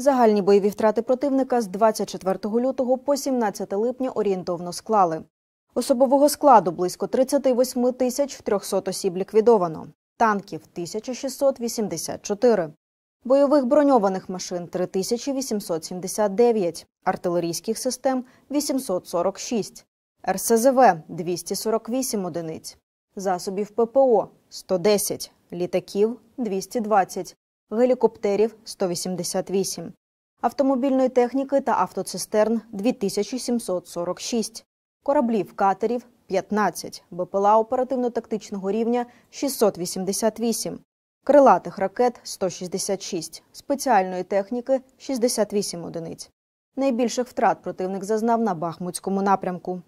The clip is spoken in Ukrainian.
Загальні бойові втрати противника з 24 лютого по 17 липня орієнтовно склали. Особового складу близько 38 тисяч 300 осіб ліквідовано, танків 1684, бойових броньованих машин 3879, артилерійських систем 846, РСЗВ 248 одиниць, засобів ППО 110, літаків 220, гелікоптерів 188, автомобільної техніки та автоцистерн 2746, кораблів катерів 15, БПЛА оперативно-тактичного рівня 688, крилатих ракет 166, спеціальної техніки 68 одиниць. Найбільших втрат противник зазнав на Бахмутському напрямку.